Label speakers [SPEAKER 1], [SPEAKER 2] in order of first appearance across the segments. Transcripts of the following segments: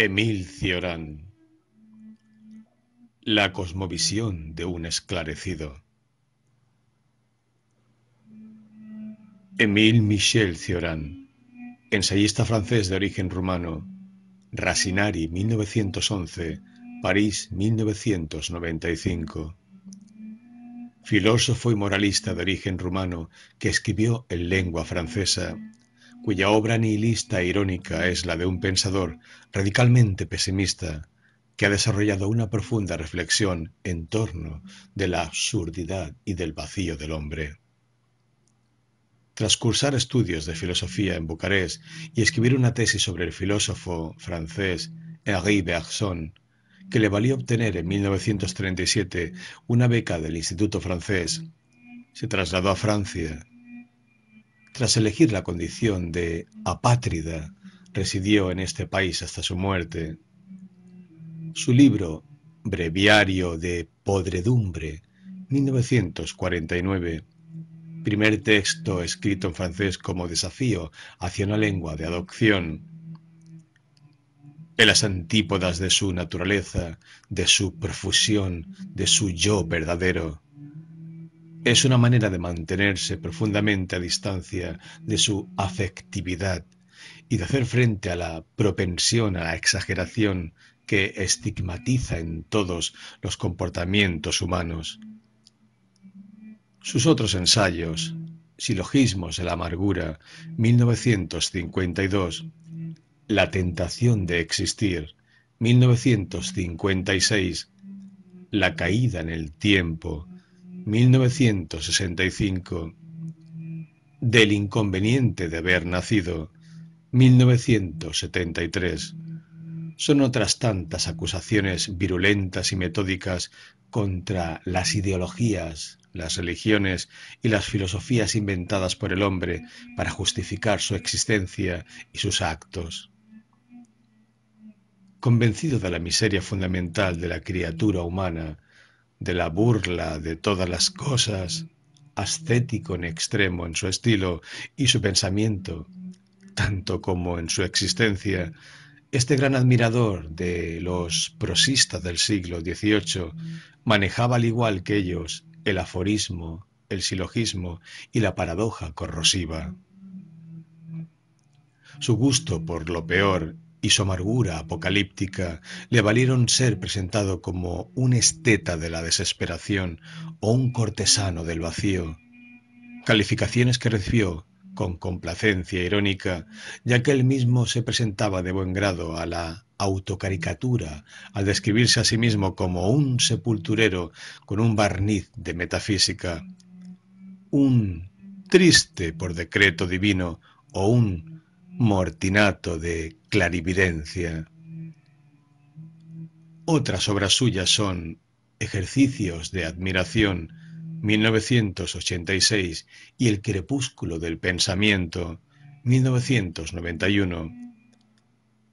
[SPEAKER 1] Emil Cioran. La cosmovisión de un esclarecido. Emil Michel Cioran, ensayista francés de origen rumano, Rasinari 1911, París 1995. Filósofo y moralista de origen rumano que escribió en lengua francesa cuya obra nihilista e irónica es la de un pensador radicalmente pesimista que ha desarrollado una profunda reflexión en torno de la absurdidad y del vacío del hombre. Tras cursar estudios de filosofía en Bucarest y escribir una tesis sobre el filósofo francés Henri Bergson, que le valió obtener en 1937 una beca del Instituto francés, se trasladó a Francia tras elegir la condición de apátrida, residió en este país hasta su muerte. Su libro Breviario de Podredumbre, 1949, primer texto escrito en francés como desafío hacia una lengua de adopción. En las antípodas de su naturaleza, de su profusión, de su yo verdadero. Es una manera de mantenerse profundamente a distancia de su afectividad y de hacer frente a la propensión a la exageración que estigmatiza en todos los comportamientos humanos. Sus otros ensayos, Silogismos de la Amargura, 1952, La Tentación de Existir, 1956, La Caída en el Tiempo, 1965. Del inconveniente de haber nacido, 1973. Son otras tantas acusaciones virulentas y metódicas contra las ideologías, las religiones y las filosofías inventadas por el hombre para justificar su existencia y sus actos. Convencido de la miseria fundamental de la criatura humana, de la burla de todas las cosas, ascético en extremo en su estilo y su pensamiento, tanto como en su existencia, este gran admirador de los prosistas del siglo XVIII manejaba al igual que ellos el aforismo, el silogismo y la paradoja corrosiva. Su gusto por lo peor y su amargura apocalíptica le valieron ser presentado como un esteta de la desesperación o un cortesano del vacío, calificaciones que recibió con complacencia irónica, ya que él mismo se presentaba de buen grado a la autocaricatura al describirse a sí mismo como un sepulturero con un barniz de metafísica, un triste por decreto divino o un Mortinato de Clarividencia. Otras obras suyas son Ejercicios de Admiración, 1986, y El Crepúsculo del Pensamiento, 1991.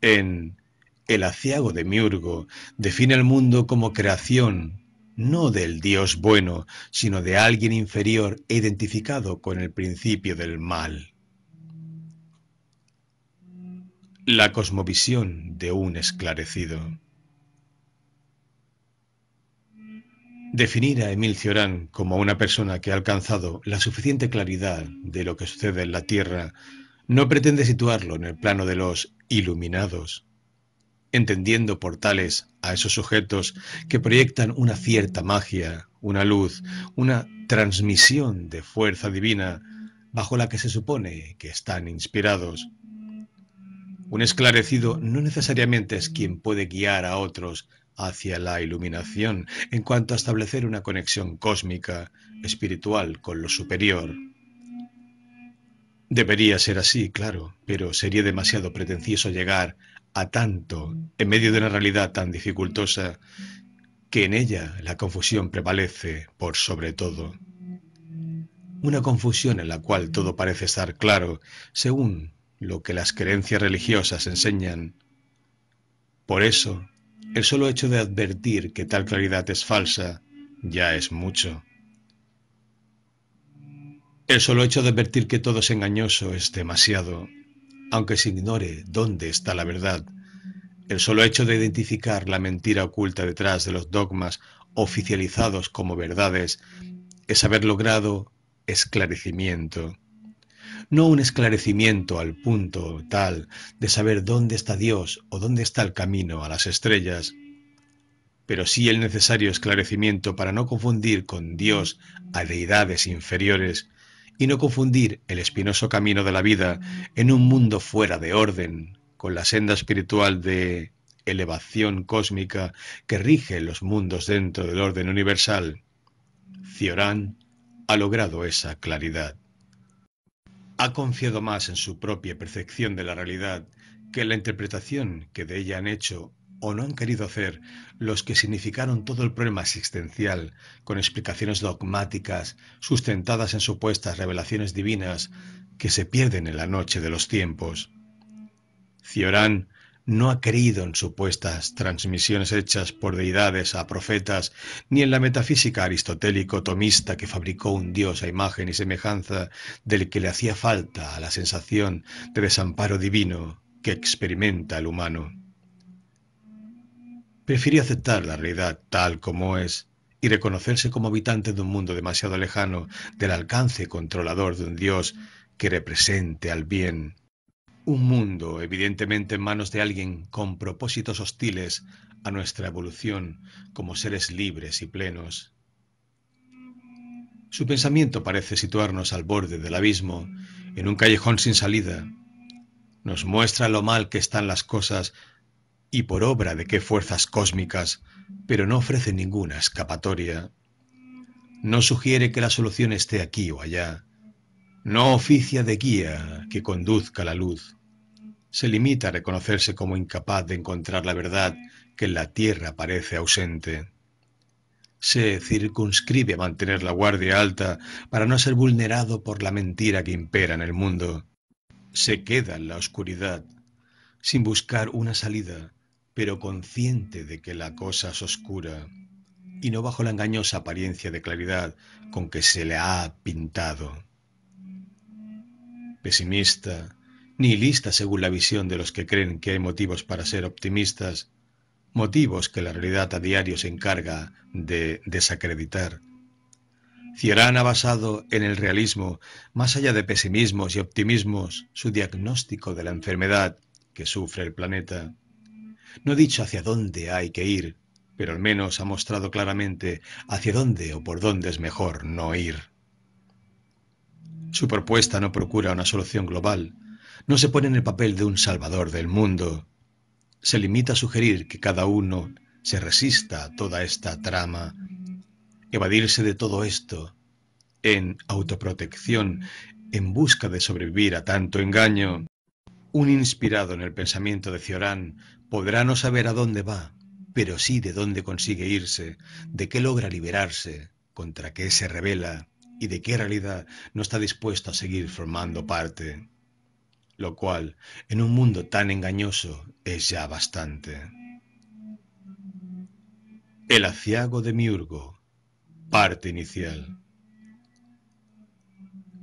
[SPEAKER 1] En El Aciago de Miurgo define el mundo como creación, no del Dios bueno, sino de alguien inferior e identificado con el principio del mal. La cosmovisión de un esclarecido. Definir a Emil Cioran como una persona que ha alcanzado la suficiente claridad de lo que sucede en la Tierra no pretende situarlo en el plano de los iluminados, entendiendo por tales a esos sujetos que proyectan una cierta magia, una luz, una transmisión de fuerza divina bajo la que se supone que están inspirados, un esclarecido no necesariamente es quien puede guiar a otros hacia la iluminación en cuanto a establecer una conexión cósmica, espiritual, con lo superior. Debería ser así, claro, pero sería demasiado pretencioso llegar a tanto en medio de una realidad tan dificultosa que en ella la confusión prevalece por sobre todo. Una confusión en la cual todo parece estar claro según lo que las creencias religiosas enseñan. Por eso, el solo hecho de advertir que tal claridad es falsa ya es mucho. El solo hecho de advertir que todo es engañoso es demasiado, aunque se ignore dónde está la verdad. El solo hecho de identificar la mentira oculta detrás de los dogmas oficializados como verdades es haber logrado esclarecimiento no un esclarecimiento al punto tal de saber dónde está Dios o dónde está el camino a las estrellas, pero sí el necesario esclarecimiento para no confundir con Dios a deidades inferiores y no confundir el espinoso camino de la vida en un mundo fuera de orden con la senda espiritual de elevación cósmica que rige los mundos dentro del orden universal. Ciorán ha logrado esa claridad ha confiado más en su propia percepción de la realidad que en la interpretación que de ella han hecho o no han querido hacer los que significaron todo el problema existencial con explicaciones dogmáticas sustentadas en supuestas revelaciones divinas que se pierden en la noche de los tiempos. Ciorán no ha creído en supuestas transmisiones hechas por deidades a profetas, ni en la metafísica aristotélico-tomista que fabricó un dios a imagen y semejanza del que le hacía falta a la sensación de desamparo divino que experimenta el humano. Prefirió aceptar la realidad tal como es y reconocerse como habitante de un mundo demasiado lejano del alcance controlador de un dios que represente al bien un mundo evidentemente en manos de alguien con propósitos hostiles a nuestra evolución como seres libres y plenos. Su pensamiento parece situarnos al borde del abismo, en un callejón sin salida. Nos muestra lo mal que están las cosas y por obra de qué fuerzas cósmicas, pero no ofrece ninguna escapatoria. No sugiere que la solución esté aquí o allá, no oficia de guía que conduzca la luz. Se limita a reconocerse como incapaz de encontrar la verdad que en la tierra parece ausente. Se circunscribe a mantener la guardia alta para no ser vulnerado por la mentira que impera en el mundo. Se queda en la oscuridad, sin buscar una salida, pero consciente de que la cosa es oscura y no bajo la engañosa apariencia de claridad con que se le ha pintado pesimista, nihilista según la visión de los que creen que hay motivos para ser optimistas, motivos que la realidad a diario se encarga de desacreditar. Cierán ha basado en el realismo, más allá de pesimismos y optimismos, su diagnóstico de la enfermedad que sufre el planeta. No ha dicho hacia dónde hay que ir, pero al menos ha mostrado claramente hacia dónde o por dónde es mejor no ir. Su propuesta no procura una solución global, no se pone en el papel de un salvador del mundo, se limita a sugerir que cada uno se resista a toda esta trama, evadirse de todo esto, en autoprotección, en busca de sobrevivir a tanto engaño. Un inspirado en el pensamiento de Ciorán podrá no saber a dónde va, pero sí de dónde consigue irse, de qué logra liberarse, contra qué se revela y de qué realidad no está dispuesto a seguir formando parte, lo cual en un mundo tan engañoso es ya bastante. El aciago de Miurgo, parte inicial.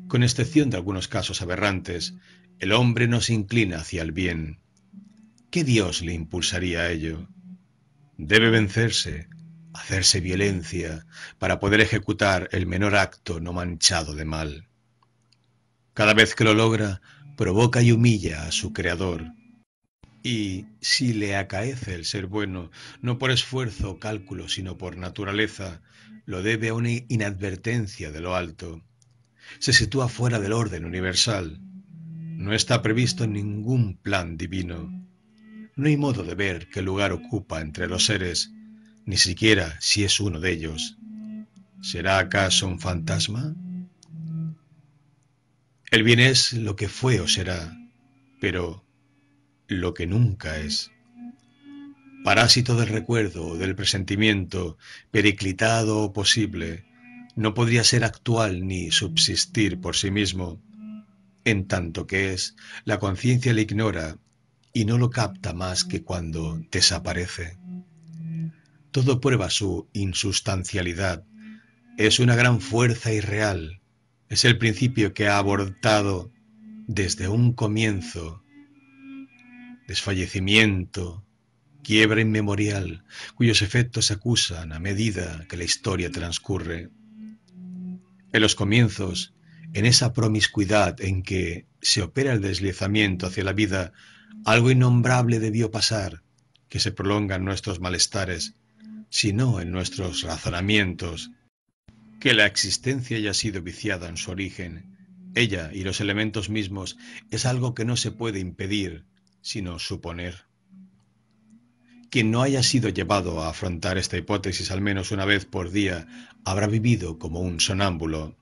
[SPEAKER 1] Con excepción de algunos casos aberrantes, el hombre no se inclina hacia el bien. ¿Qué Dios le impulsaría a ello? Debe vencerse, hacerse violencia para poder ejecutar el menor acto no manchado de mal. Cada vez que lo logra, provoca y humilla a su creador. Y si le acaece el ser bueno, no por esfuerzo o cálculo, sino por naturaleza, lo debe a una inadvertencia de lo alto. Se sitúa fuera del orden universal. No está previsto ningún plan divino. No hay modo de ver qué lugar ocupa entre los seres, ni siquiera si es uno de ellos. ¿Será acaso un fantasma? El bien es lo que fue o será, pero lo que nunca es. Parásito del recuerdo, del presentimiento, periclitado o posible, no podría ser actual ni subsistir por sí mismo, en tanto que es, la conciencia le ignora y no lo capta más que cuando desaparece todo prueba su insustancialidad. Es una gran fuerza irreal. Es el principio que ha abortado desde un comienzo. Desfallecimiento, quiebra inmemorial, cuyos efectos se acusan a medida que la historia transcurre. En los comienzos, en esa promiscuidad en que se opera el deslizamiento hacia la vida, algo innombrable debió pasar, que se prolongan nuestros malestares, sino en nuestros razonamientos, que la existencia haya sido viciada en su origen, ella y los elementos mismos, es algo que no se puede impedir, sino suponer. Quien no haya sido llevado a afrontar esta hipótesis al menos una vez por día habrá vivido como un sonámbulo.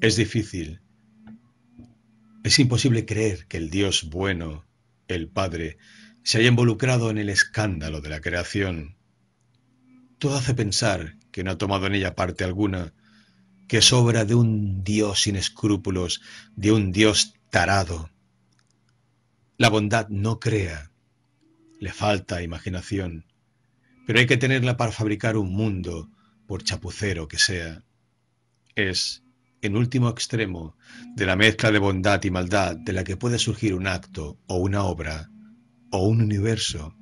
[SPEAKER 1] Es difícil. Es imposible creer que el Dios bueno, el Padre, se haya involucrado en el escándalo de la creación. Todo hace pensar que no ha tomado en ella parte alguna, que es obra de un Dios sin escrúpulos, de un Dios tarado. La bondad no crea, le falta imaginación, pero hay que tenerla para fabricar un mundo, por chapucero que sea. Es, en último extremo, de la mezcla de bondad y maldad de la que puede surgir un acto o una obra o un universo.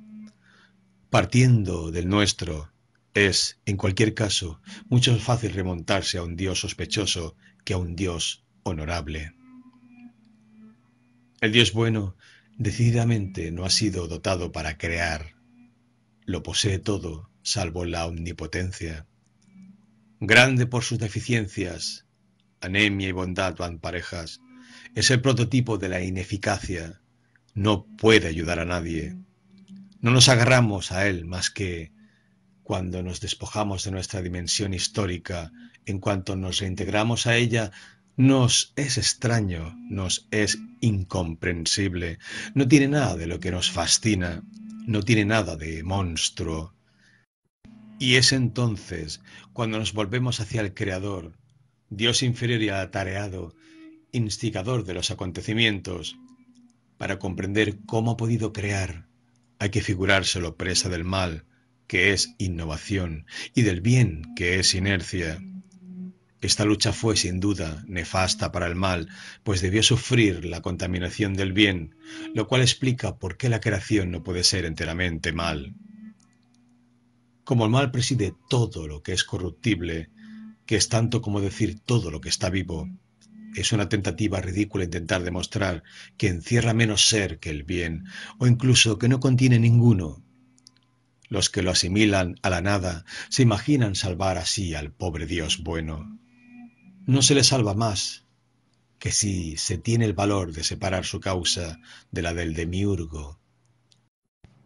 [SPEAKER 1] Partiendo del nuestro, es, en cualquier caso, mucho más fácil remontarse a un Dios sospechoso que a un Dios honorable. El Dios bueno decididamente no ha sido dotado para crear. Lo posee todo, salvo la omnipotencia. Grande por sus deficiencias, anemia y bondad van parejas. Es el prototipo de la ineficacia. No puede ayudar a nadie. No nos agarramos a él más que cuando nos despojamos de nuestra dimensión histórica, en cuanto nos reintegramos a ella, nos es extraño, nos es incomprensible, no tiene nada de lo que nos fascina, no tiene nada de monstruo. Y es entonces cuando nos volvemos hacia el Creador, Dios inferior y atareado, instigador de los acontecimientos, para comprender cómo ha podido crear. Hay que figurárselo presa del mal, que es innovación, y del bien, que es inercia. Esta lucha fue, sin duda, nefasta para el mal, pues debió sufrir la contaminación del bien, lo cual explica por qué la creación no puede ser enteramente mal. Como el mal preside todo lo que es corruptible, que es tanto como decir todo lo que está vivo, es una tentativa ridícula intentar demostrar que encierra menos ser que el bien, o incluso que no contiene ninguno, los que lo asimilan a la nada se imaginan salvar así al pobre Dios bueno. No se le salva más que si se tiene el valor de separar su causa de la del demiurgo.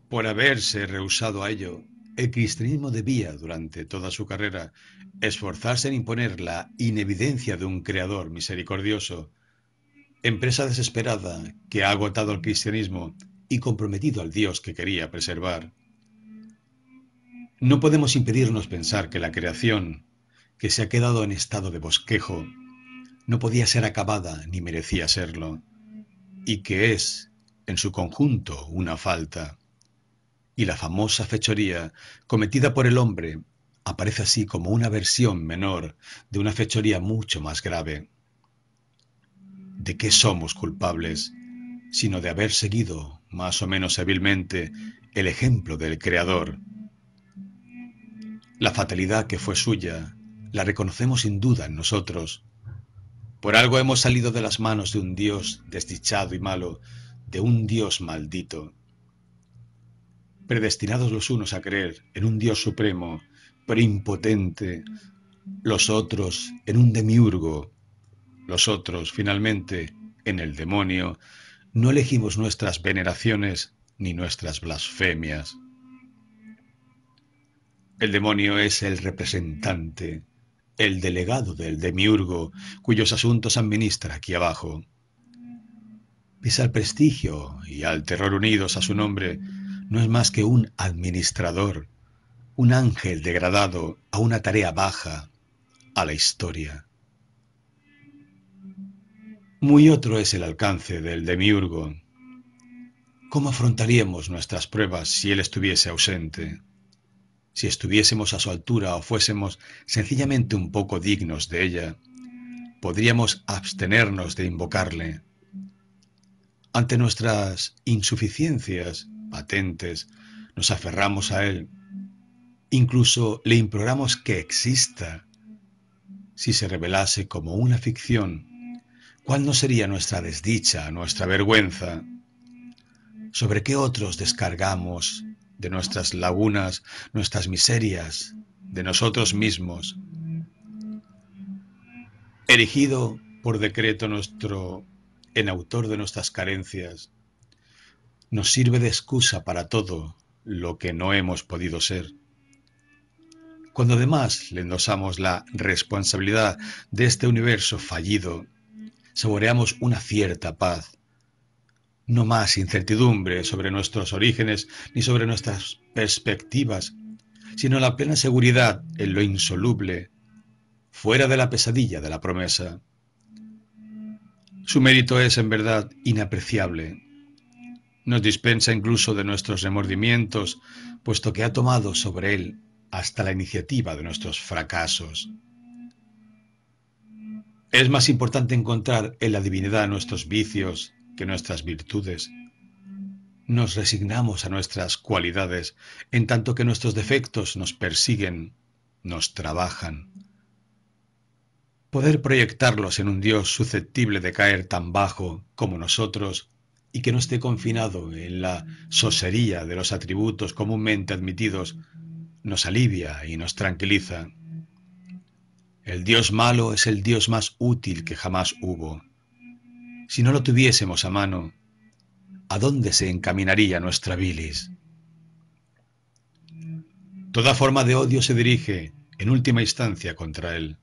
[SPEAKER 1] Por haberse rehusado a ello, el cristianismo debía, durante toda su carrera, esforzarse en imponer la inevidencia de un creador misericordioso, empresa desesperada que ha agotado al cristianismo y comprometido al Dios que quería preservar. No podemos impedirnos pensar que la creación, que se ha quedado en estado de bosquejo, no podía ser acabada ni merecía serlo, y que es, en su conjunto, una falta. Y la famosa fechoría cometida por el hombre aparece así como una versión menor de una fechoría mucho más grave. ¿De qué somos culpables? sino de haber seguido, más o menos hábilmente, el ejemplo del Creador, la fatalidad que fue suya la reconocemos sin duda en nosotros. Por algo hemos salido de las manos de un Dios desdichado y malo, de un Dios maldito. Predestinados los unos a creer en un Dios supremo, pero impotente, los otros en un demiurgo, los otros finalmente en el demonio, no elegimos nuestras veneraciones ni nuestras blasfemias. El demonio es el representante, el delegado del demiurgo, cuyos asuntos administra aquí abajo. Pese al prestigio y al terror unidos a su nombre, no es más que un administrador, un ángel degradado a una tarea baja, a la historia. Muy otro es el alcance del demiurgo. ¿Cómo afrontaríamos nuestras pruebas si él estuviese ausente? si estuviésemos a su altura o fuésemos sencillamente un poco dignos de ella, podríamos abstenernos de invocarle. Ante nuestras insuficiencias patentes, nos aferramos a él, incluso le imploramos que exista. Si se revelase como una ficción, ¿cuál no sería nuestra desdicha, nuestra vergüenza? ¿Sobre qué otros descargamos de nuestras lagunas, nuestras miserias, de nosotros mismos. Erigido por decreto nuestro en autor de nuestras carencias, nos sirve de excusa para todo lo que no hemos podido ser. Cuando además le endosamos la responsabilidad de este universo fallido, saboreamos una cierta paz, no más incertidumbre sobre nuestros orígenes ni sobre nuestras perspectivas, sino la plena seguridad en lo insoluble, fuera de la pesadilla de la promesa. Su mérito es en verdad inapreciable. Nos dispensa incluso de nuestros remordimientos, puesto que ha tomado sobre él hasta la iniciativa de nuestros fracasos. Es más importante encontrar en la divinidad nuestros vicios que nuestras virtudes. Nos resignamos a nuestras cualidades, en tanto que nuestros defectos nos persiguen, nos trabajan. Poder proyectarlos en un Dios susceptible de caer tan bajo como nosotros y que no esté confinado en la sosería de los atributos comúnmente admitidos, nos alivia y nos tranquiliza. El Dios malo es el Dios más útil que jamás hubo. Si no lo tuviésemos a mano, ¿a dónde se encaminaría nuestra bilis? Toda forma de odio se dirige, en última instancia, contra él.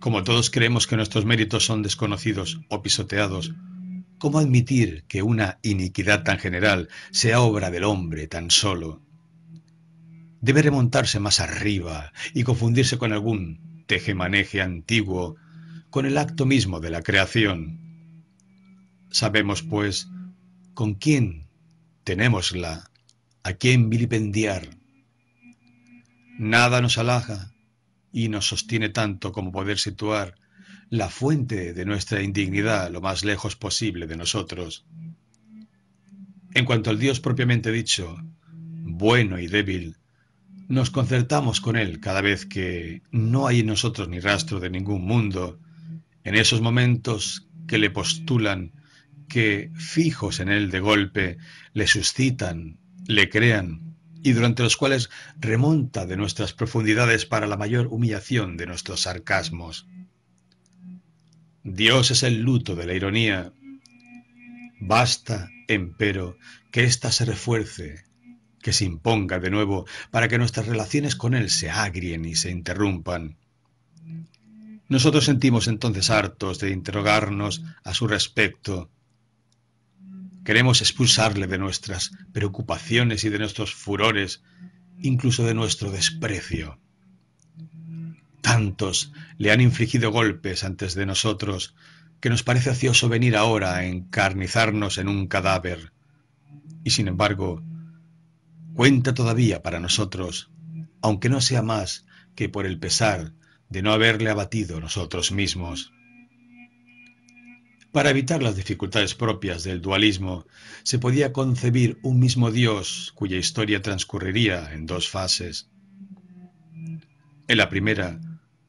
[SPEAKER 1] Como todos creemos que nuestros méritos son desconocidos o pisoteados, ¿cómo admitir que una iniquidad tan general sea obra del hombre tan solo? Debe remontarse más arriba y confundirse con algún tejemaneje antiguo, con el acto mismo de la creación. Sabemos, pues, con quién tenemosla, a quién vilipendiar. Nada nos alaja y nos sostiene tanto como poder situar la fuente de nuestra indignidad lo más lejos posible de nosotros. En cuanto al Dios propiamente dicho, bueno y débil, nos concertamos con Él cada vez que no hay en nosotros ni rastro de ningún mundo, en esos momentos que le postulan que, fijos en él de golpe, le suscitan, le crean, y durante los cuales remonta de nuestras profundidades para la mayor humillación de nuestros sarcasmos. Dios es el luto de la ironía. Basta, empero, que ésta se refuerce, que se imponga de nuevo, para que nuestras relaciones con Él se agrien y se interrumpan. Nosotros sentimos entonces hartos de interrogarnos a su respecto, Queremos expulsarle de nuestras preocupaciones y de nuestros furores, incluso de nuestro desprecio. Tantos le han infligido golpes antes de nosotros que nos parece ocioso venir ahora a encarnizarnos en un cadáver. Y sin embargo, cuenta todavía para nosotros, aunque no sea más que por el pesar de no haberle abatido nosotros mismos. Para evitar las dificultades propias del dualismo, se podía concebir un mismo Dios cuya historia transcurriría en dos fases. En la primera,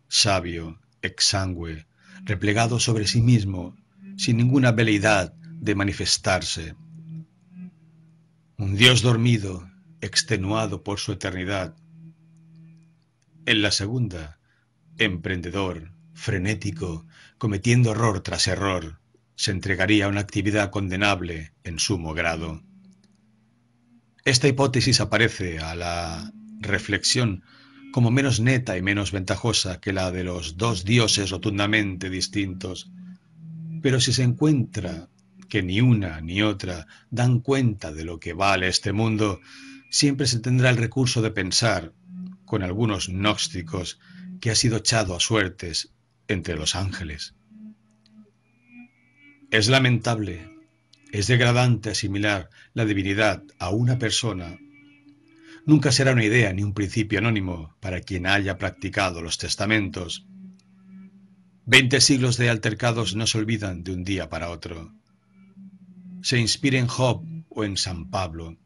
[SPEAKER 1] sabio, exangüe, replegado sobre sí mismo, sin ninguna veleidad de manifestarse. Un Dios dormido, extenuado por su eternidad. En la segunda, emprendedor, frenético, cometiendo error tras error se entregaría a una actividad condenable en sumo grado. Esta hipótesis aparece a la reflexión como menos neta y menos ventajosa que la de los dos dioses rotundamente distintos, pero si se encuentra que ni una ni otra dan cuenta de lo que vale este mundo, siempre se tendrá el recurso de pensar, con algunos gnósticos, que ha sido echado a suertes entre los ángeles. Es lamentable, es degradante asimilar la divinidad a una persona. Nunca será una idea ni un principio anónimo para quien haya practicado los testamentos. Veinte siglos de altercados no se olvidan de un día para otro. Se inspira en Job o en San Pablo.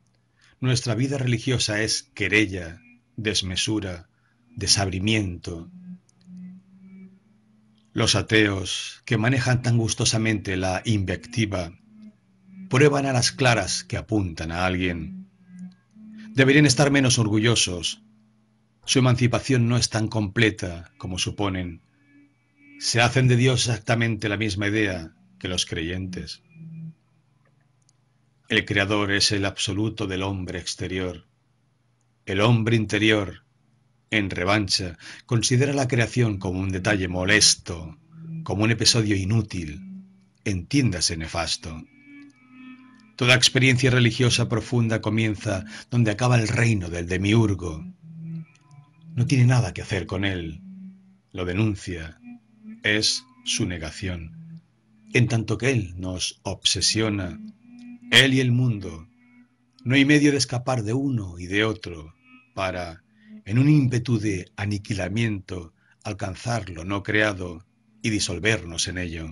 [SPEAKER 1] Nuestra vida religiosa es querella, desmesura, desabrimiento, los ateos, que manejan tan gustosamente la invectiva, prueban a las claras que apuntan a alguien. Deberían estar menos orgullosos. Su emancipación no es tan completa como suponen. Se hacen de Dios exactamente la misma idea que los creyentes. El Creador es el absoluto del hombre exterior. El hombre interior en revancha, considera la creación como un detalle molesto, como un episodio inútil, entiéndase nefasto. Toda experiencia religiosa profunda comienza donde acaba el reino del demiurgo. No tiene nada que hacer con él. Lo denuncia. Es su negación. En tanto que él nos obsesiona, él y el mundo, no hay medio de escapar de uno y de otro para en un ímpetu de aniquilamiento, alcanzar lo no creado y disolvernos en ello.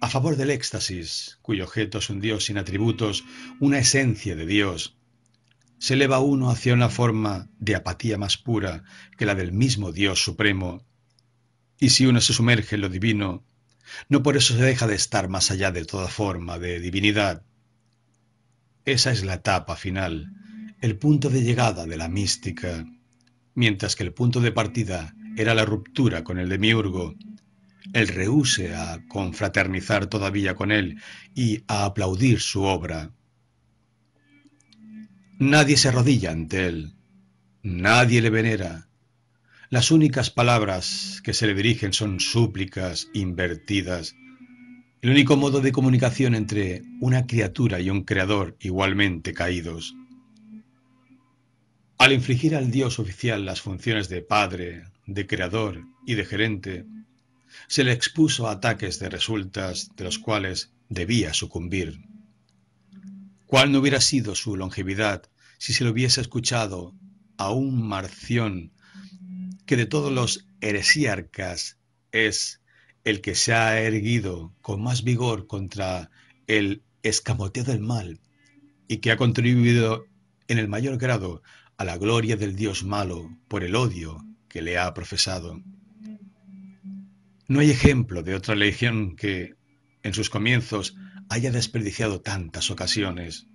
[SPEAKER 1] A favor del éxtasis, cuyo objeto es un Dios sin atributos, una esencia de Dios, se eleva uno hacia una forma de apatía más pura que la del mismo Dios supremo. Y si uno se sumerge en lo divino, no por eso se deja de estar más allá de toda forma de divinidad. Esa es la etapa final, el punto de llegada de la mística, mientras que el punto de partida era la ruptura con el demiurgo, el rehúse a confraternizar todavía con él y a aplaudir su obra. Nadie se arrodilla ante él, nadie le venera. Las únicas palabras que se le dirigen son súplicas invertidas. El único modo de comunicación entre una criatura y un creador igualmente caídos. Al infligir al Dios oficial las funciones de padre, de creador y de gerente, se le expuso a ataques de resultas de los cuales debía sucumbir. ¿Cuál no hubiera sido su longevidad si se lo hubiese escuchado a un marción que de todos los heresiarcas es el que se ha erguido con más vigor contra el escamoteo del mal y que ha contribuido en el mayor grado a la gloria del Dios malo por el odio que le ha profesado. No hay ejemplo de otra religión que, en sus comienzos, haya desperdiciado tantas ocasiones.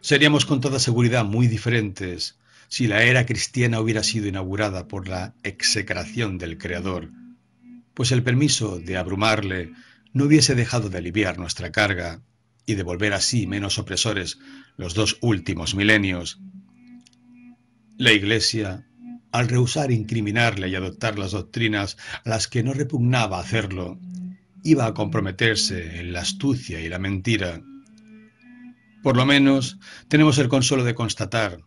[SPEAKER 1] Seríamos con toda seguridad muy diferentes si la era cristiana hubiera sido inaugurada por la execración del Creador, pues el permiso de abrumarle no hubiese dejado de aliviar nuestra carga, y de volver así menos opresores los dos últimos milenios, la Iglesia, al rehusar incriminarle y adoptar las doctrinas a las que no repugnaba hacerlo, iba a comprometerse en la astucia y la mentira. Por lo menos tenemos el consuelo de constatar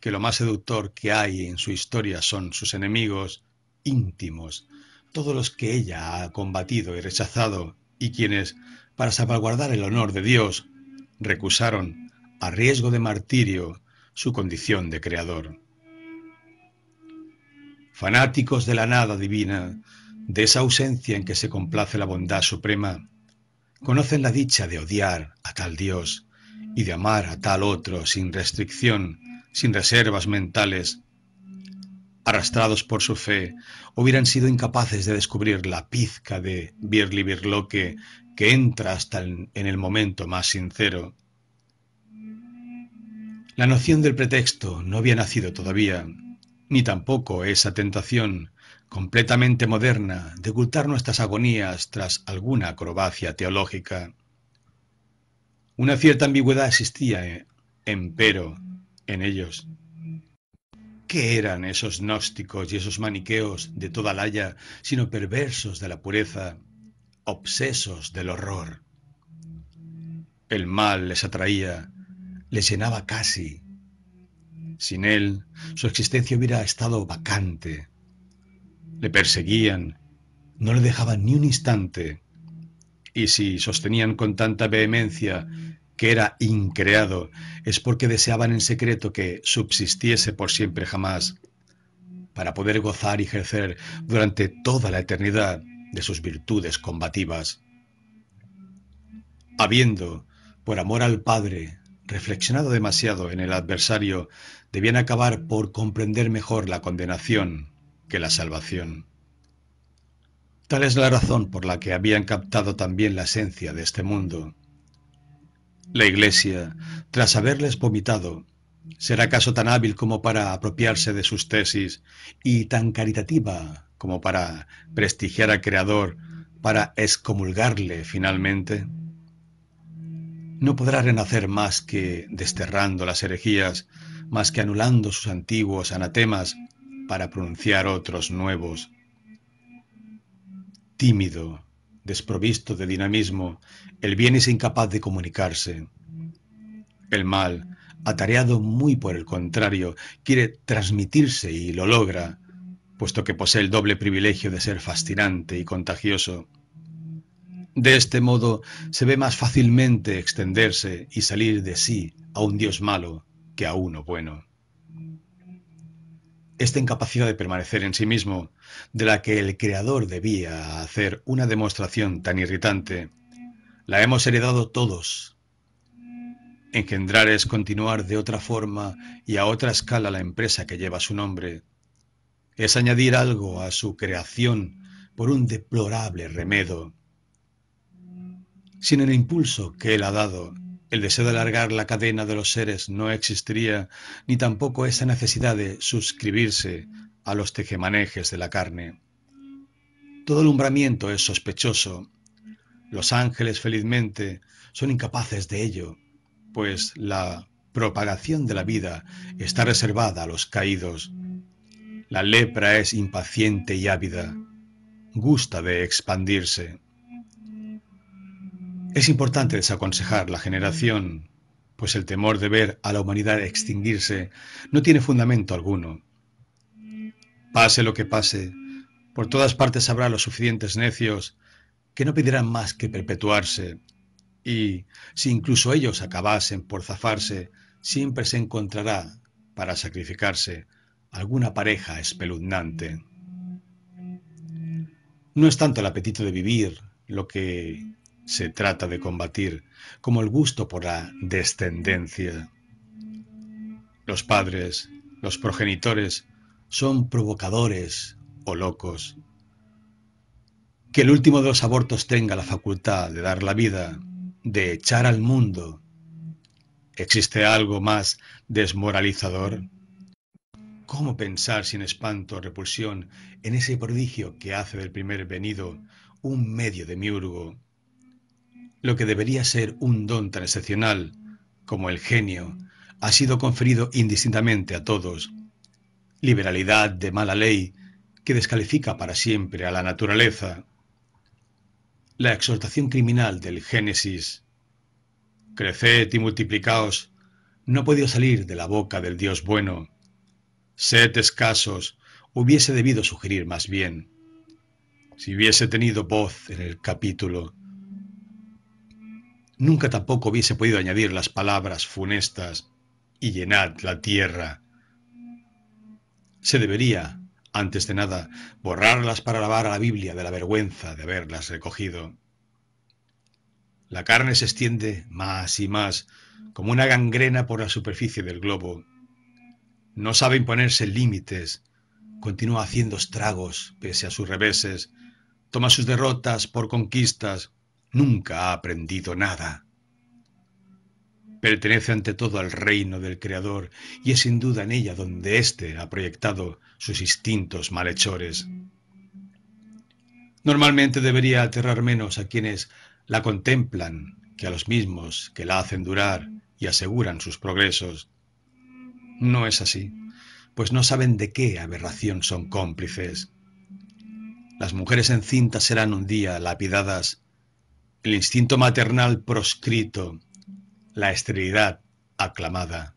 [SPEAKER 1] que lo más seductor que hay en su historia son sus enemigos íntimos, todos los que ella ha combatido y rechazado y quienes para salvaguardar el honor de Dios, recusaron, a riesgo de martirio, su condición de creador. Fanáticos de la nada divina, de esa ausencia en que se complace la bondad suprema, conocen la dicha de odiar a tal Dios y de amar a tal otro sin restricción, sin reservas mentales, arrastrados por su fe, hubieran sido incapaces de descubrir la pizca de Birli Birloque que entra hasta en el momento más sincero. La noción del pretexto no había nacido todavía, ni tampoco esa tentación completamente moderna de ocultar nuestras agonías tras alguna acrobacia teológica. Una cierta ambigüedad existía, eh, empero, en ellos. ¿Qué eran esos gnósticos y esos maniqueos de toda la haya, sino perversos de la pureza, obsesos del horror? El mal les atraía, les llenaba casi. Sin él, su existencia hubiera estado vacante. Le perseguían, no le dejaban ni un instante. Y si sostenían con tanta vehemencia que era increado, es porque deseaban en secreto que subsistiese por siempre jamás, para poder gozar y ejercer durante toda la eternidad de sus virtudes combativas. Habiendo, por amor al Padre, reflexionado demasiado en el adversario, debían acabar por comprender mejor la condenación que la salvación. Tal es la razón por la que habían captado también la esencia de este mundo la Iglesia, tras haberles vomitado, ¿será acaso tan hábil como para apropiarse de sus tesis y tan caritativa como para prestigiar al Creador, para excomulgarle finalmente? No podrá renacer más que desterrando las herejías, más que anulando sus antiguos anatemas para pronunciar otros nuevos. Tímido, desprovisto de dinamismo, el bien es incapaz de comunicarse. El mal, atareado muy por el contrario, quiere transmitirse y lo logra, puesto que posee el doble privilegio de ser fascinante y contagioso. De este modo se ve más fácilmente extenderse y salir de sí a un Dios malo que a uno bueno esta incapacidad de permanecer en sí mismo, de la que el Creador debía hacer una demostración tan irritante, la hemos heredado todos. Engendrar es continuar de otra forma y a otra escala la empresa que lleva su nombre. Es añadir algo a su creación por un deplorable remedo. Sin el impulso que él ha dado, el deseo de alargar la cadena de los seres no existiría, ni tampoco esa necesidad de suscribirse a los tejemanejes de la carne. Todo alumbramiento es sospechoso. Los ángeles, felizmente, son incapaces de ello, pues la propagación de la vida está reservada a los caídos. La lepra es impaciente y ávida. Gusta de expandirse. Es importante desaconsejar la generación, pues el temor de ver a la humanidad extinguirse no tiene fundamento alguno. Pase lo que pase, por todas partes habrá los suficientes necios que no pedirán más que perpetuarse, y si incluso ellos acabasen por zafarse, siempre se encontrará, para sacrificarse, alguna pareja espeluznante. No es tanto el apetito de vivir lo que se trata de combatir, como el gusto por la descendencia. Los padres, los progenitores, son provocadores o locos. Que el último de los abortos tenga la facultad de dar la vida, de echar al mundo. ¿Existe algo más desmoralizador? ¿Cómo pensar sin espanto o repulsión en ese prodigio que hace del primer venido un medio de miurgo lo que debería ser un don tan excepcional como el genio ha sido conferido indistintamente a todos. Liberalidad de mala ley que descalifica para siempre a la naturaleza. La exhortación criminal del Génesis. Creced y multiplicaos. No ha podido salir de la boca del Dios bueno. Sed escasos. Hubiese debido sugerir más bien. Si hubiese tenido voz en el capítulo, nunca tampoco hubiese podido añadir las palabras funestas y llenad la tierra. Se debería, antes de nada, borrarlas para lavar a la Biblia de la vergüenza de haberlas recogido. La carne se extiende más y más, como una gangrena por la superficie del globo. No sabe imponerse límites, continúa haciendo estragos pese a sus reveses, toma sus derrotas por conquistas, nunca ha aprendido nada. Pertenece ante todo al reino del Creador y es sin duda en ella donde éste ha proyectado sus instintos malhechores. Normalmente debería aterrar menos a quienes la contemplan que a los mismos que la hacen durar y aseguran sus progresos. No es así, pues no saben de qué aberración son cómplices. Las mujeres encintas serán un día lapidadas el instinto maternal proscrito, la esterilidad aclamada.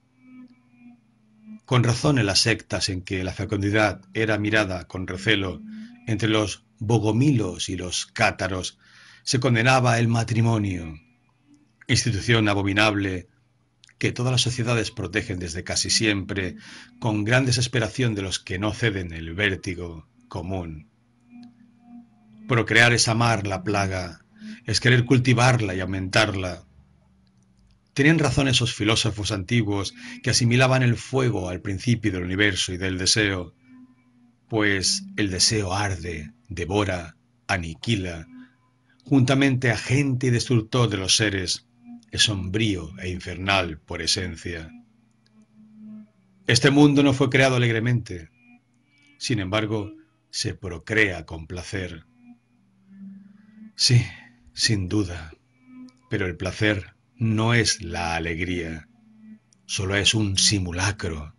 [SPEAKER 1] Con razón en las sectas en que la fecundidad era mirada con recelo, entre los bogomilos y los cátaros se condenaba el matrimonio, institución abominable que todas las sociedades protegen desde casi siempre, con gran desesperación de los que no ceden el vértigo común. Procrear es amar la plaga, es querer cultivarla y aumentarla. Tenían razón esos filósofos antiguos que asimilaban el fuego al principio del universo y del deseo, pues el deseo arde, devora, aniquila, juntamente agente y destructor de los seres, es sombrío e infernal por esencia. Este mundo no fue creado alegremente, sin embargo, se procrea con placer. Sí, sin duda, pero el placer no es la alegría, solo es un simulacro.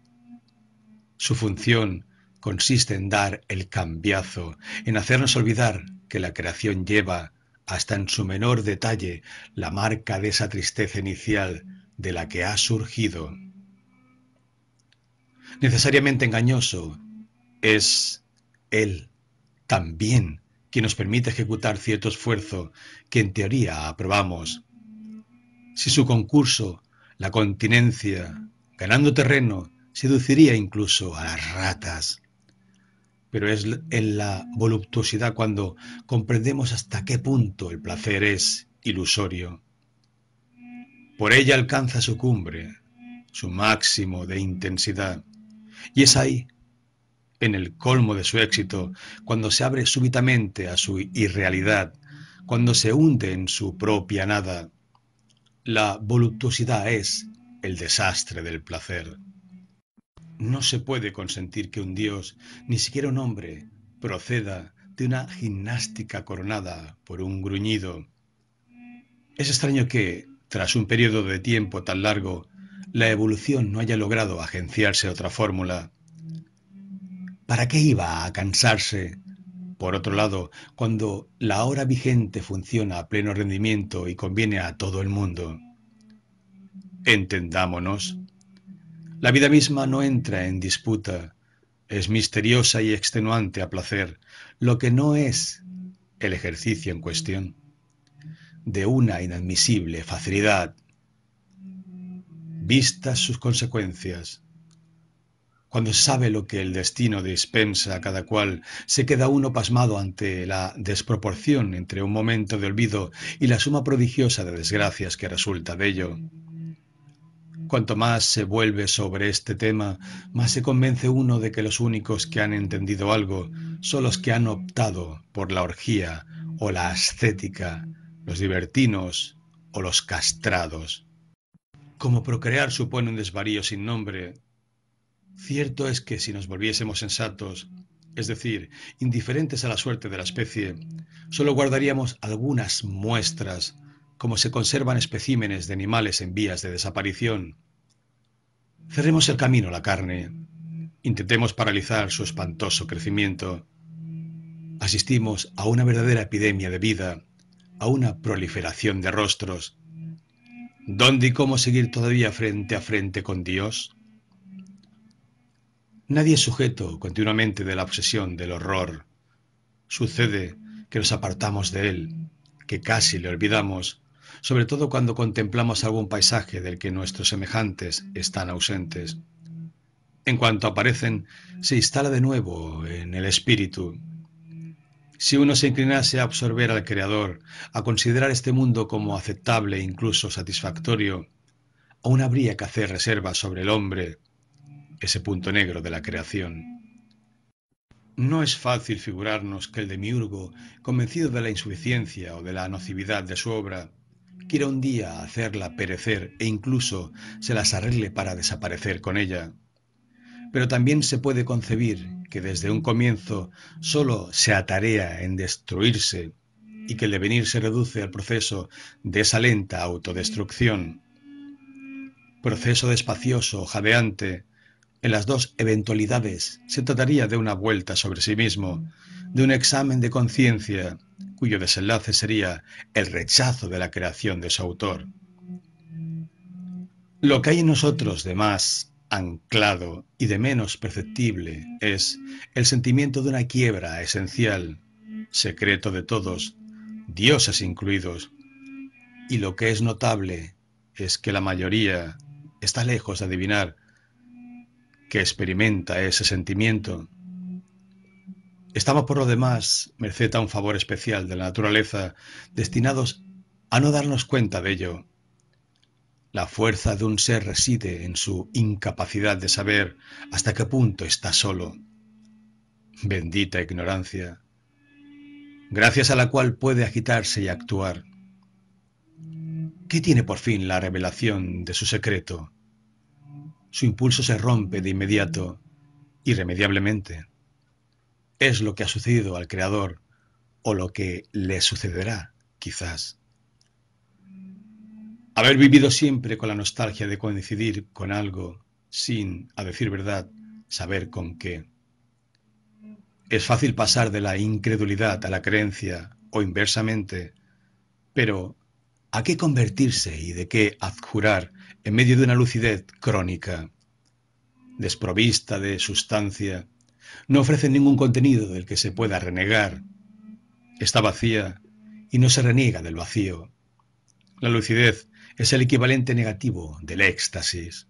[SPEAKER 1] Su función consiste en dar el cambiazo, en hacernos olvidar que la creación lleva hasta en su menor detalle la marca de esa tristeza inicial de la que ha surgido. Necesariamente engañoso es él también que nos permite ejecutar cierto esfuerzo que en teoría aprobamos. Si su concurso, la continencia, ganando terreno, seduciría incluso a las ratas. Pero es en la voluptuosidad cuando comprendemos hasta qué punto el placer es ilusorio. Por ella alcanza su cumbre, su máximo de intensidad, y es ahí en el colmo de su éxito, cuando se abre súbitamente a su irrealidad, cuando se hunde en su propia nada. La voluptuosidad es el desastre del placer. No se puede consentir que un dios, ni siquiera un hombre, proceda de una gimnástica coronada por un gruñido. Es extraño que, tras un periodo de tiempo tan largo, la evolución no haya logrado agenciarse otra fórmula ¿Para qué iba a cansarse? Por otro lado, cuando la hora vigente funciona a pleno rendimiento y conviene a todo el mundo. Entendámonos. La vida misma no entra en disputa. Es misteriosa y extenuante a placer, lo que no es el ejercicio en cuestión. De una inadmisible facilidad. Vistas sus consecuencias, cuando sabe lo que el destino dispensa a cada cual, se queda uno pasmado ante la desproporción entre un momento de olvido y la suma prodigiosa de desgracias que resulta de ello. Cuanto más se vuelve sobre este tema, más se convence uno de que los únicos que han entendido algo son los que han optado por la orgía o la ascética, los divertinos o los castrados. Como procrear supone un desvarío sin nombre, Cierto es que si nos volviésemos sensatos, es decir, indiferentes a la suerte de la especie, solo guardaríamos algunas muestras, como se conservan especímenes de animales en vías de desaparición. Cerremos el camino a la carne. Intentemos paralizar su espantoso crecimiento. Asistimos a una verdadera epidemia de vida, a una proliferación de rostros. ¿Dónde y cómo seguir todavía frente a frente con Dios? Nadie es sujeto continuamente de la obsesión del horror. Sucede que nos apartamos de él, que casi le olvidamos, sobre todo cuando contemplamos algún paisaje del que nuestros semejantes están ausentes. En cuanto aparecen, se instala de nuevo en el espíritu. Si uno se inclinase a absorber al Creador, a considerar este mundo como aceptable e incluso satisfactorio, aún habría que hacer reservas sobre el hombre, ese punto negro de la creación. No es fácil figurarnos que el demiurgo, convencido de la insuficiencia o de la nocividad de su obra, quiera un día hacerla perecer e incluso se las arregle para desaparecer con ella. Pero también se puede concebir que desde un comienzo solo se atarea en destruirse y que el devenir se reduce al proceso de esa lenta autodestrucción. Proceso despacioso, jadeante, en las dos eventualidades se trataría de una vuelta sobre sí mismo, de un examen de conciencia, cuyo desenlace sería el rechazo de la creación de su autor. Lo que hay en nosotros de más anclado y de menos perceptible es el sentimiento de una quiebra esencial, secreto de todos, dioses incluidos. Y lo que es notable es que la mayoría está lejos de adivinar que experimenta ese sentimiento. Estaba por lo demás merced a un favor especial de la naturaleza, destinados a no darnos cuenta de ello. La fuerza de un ser reside en su incapacidad de saber hasta qué punto está solo. Bendita ignorancia, gracias a la cual puede agitarse y actuar. ¿Qué tiene por fin la revelación de su secreto? Su impulso se rompe de inmediato, irremediablemente. Es lo que ha sucedido al Creador o lo que le sucederá, quizás. Haber vivido siempre con la nostalgia de coincidir con algo sin, a decir verdad, saber con qué. Es fácil pasar de la incredulidad a la creencia o inversamente, pero ¿a qué convertirse y de qué adjurar en medio de una lucidez crónica, desprovista de sustancia, no ofrece ningún contenido del que se pueda renegar. Está vacía y no se reniega del vacío. La lucidez es el equivalente negativo del éxtasis.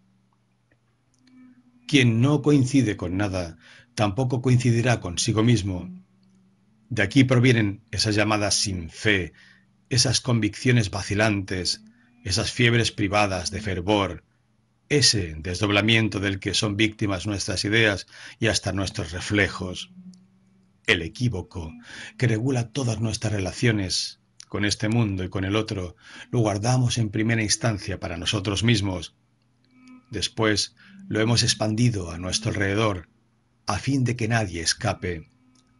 [SPEAKER 1] Quien no coincide con nada, tampoco coincidirá consigo mismo. De aquí provienen esas llamadas sin fe, esas convicciones vacilantes, esas fiebres privadas de fervor, ese desdoblamiento del que son víctimas nuestras ideas y hasta nuestros reflejos, el equívoco que regula todas nuestras relaciones con este mundo y con el otro, lo guardamos en primera instancia para nosotros mismos. Después lo hemos expandido a nuestro alrededor, a fin de que nadie escape,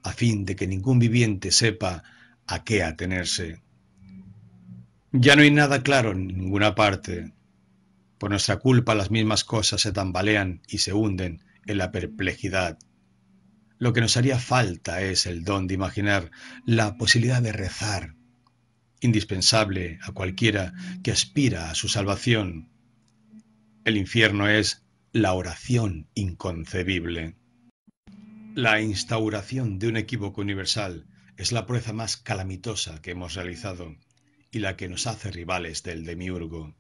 [SPEAKER 1] a fin de que ningún viviente sepa a qué atenerse. Ya no hay nada claro en ninguna parte. Por nuestra culpa las mismas cosas se tambalean y se hunden en la perplejidad. Lo que nos haría falta es el don de imaginar, la posibilidad de rezar, indispensable a cualquiera que aspira a su salvación. El infierno es la oración inconcebible. La instauración de un equívoco universal es la prueba más calamitosa que hemos realizado y la que nos hace rivales del demiurgo.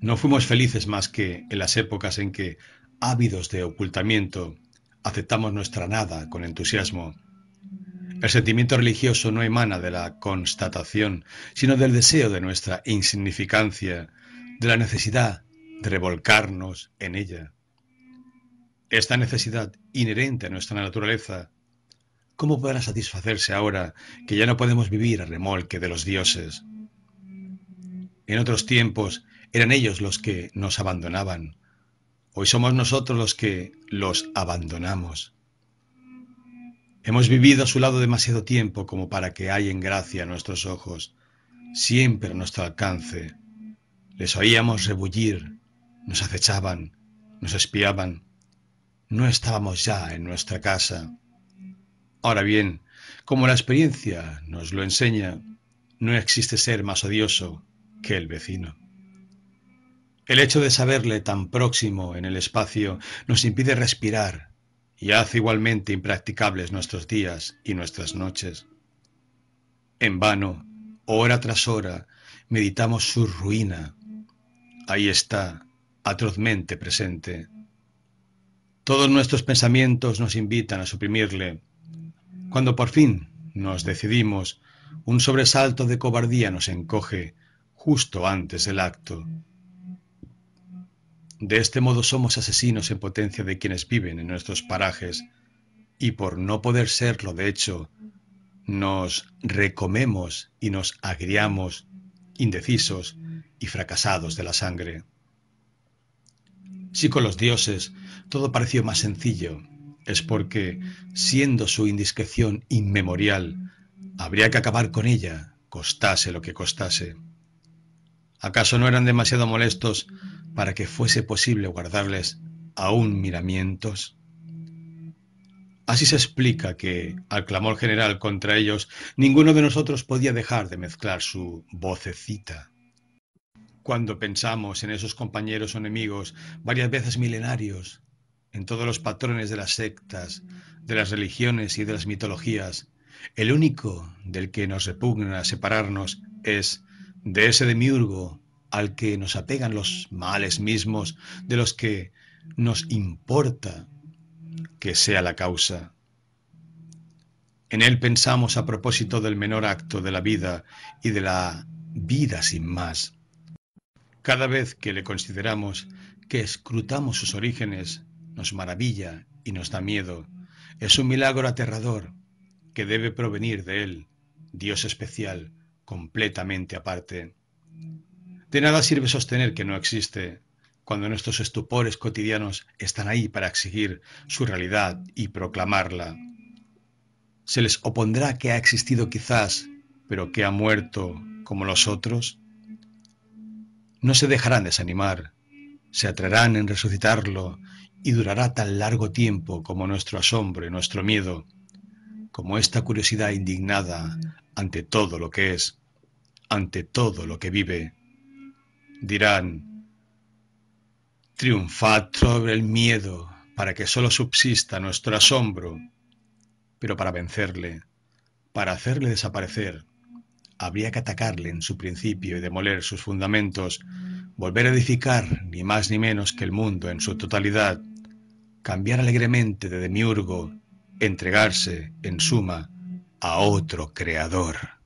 [SPEAKER 1] No fuimos felices más que en las épocas en que, ávidos de ocultamiento, aceptamos nuestra nada con entusiasmo. El sentimiento religioso no emana de la constatación, sino del deseo de nuestra insignificancia, de la necesidad de revolcarnos en ella. Esta necesidad inherente a nuestra naturaleza ¿Cómo podrá satisfacerse ahora que ya no podemos vivir a remolque de los dioses? En otros tiempos eran ellos los que nos abandonaban. Hoy somos nosotros los que los abandonamos. Hemos vivido a su lado demasiado tiempo como para que hay en gracia nuestros ojos, siempre a nuestro alcance. Les oíamos rebullir, nos acechaban, nos espiaban. No estábamos ya en nuestra casa. Ahora bien, como la experiencia nos lo enseña, no existe ser más odioso que el vecino. El hecho de saberle tan próximo en el espacio nos impide respirar y hace igualmente impracticables nuestros días y nuestras noches. En vano, hora tras hora, meditamos su ruina. Ahí está, atrozmente presente. Todos nuestros pensamientos nos invitan a suprimirle cuando por fin nos decidimos, un sobresalto de cobardía nos encoge justo antes del acto. De este modo somos asesinos en potencia de quienes viven en nuestros parajes y por no poder serlo de hecho, nos recomemos y nos agriamos, indecisos y fracasados de la sangre. Si con los dioses todo pareció más sencillo, es porque, siendo su indiscreción inmemorial, habría que acabar con ella, costase lo que costase. ¿Acaso no eran demasiado molestos para que fuese posible guardarles aún miramientos? Así se explica que, al clamor general contra ellos, ninguno de nosotros podía dejar de mezclar su vocecita. Cuando pensamos en esos compañeros o enemigos, varias veces milenarios, en todos los patrones de las sectas, de las religiones y de las mitologías, el único del que nos repugna separarnos es de ese demiurgo al que nos apegan los males mismos, de los que nos importa que sea la causa. En él pensamos a propósito del menor acto de la vida y de la vida sin más. Cada vez que le consideramos, que escrutamos sus orígenes, nos maravilla y nos da miedo. Es un milagro aterrador que debe provenir de Él, Dios especial, completamente aparte. De nada sirve sostener que no existe, cuando nuestros estupores cotidianos están ahí para exigir su realidad y proclamarla. ¿Se les opondrá que ha existido quizás, pero que ha muerto como los otros? No se dejarán desanimar, se atreverán en resucitarlo y durará tan largo tiempo como nuestro asombro y nuestro miedo, como esta curiosidad indignada ante todo lo que es, ante todo lo que vive. Dirán, triunfad sobre el miedo para que sólo subsista nuestro asombro, pero para vencerle, para hacerle desaparecer, habría que atacarle en su principio y demoler sus fundamentos, volver a edificar ni más ni menos que el mundo en su totalidad, cambiar alegremente de demiurgo, entregarse, en suma, a otro creador.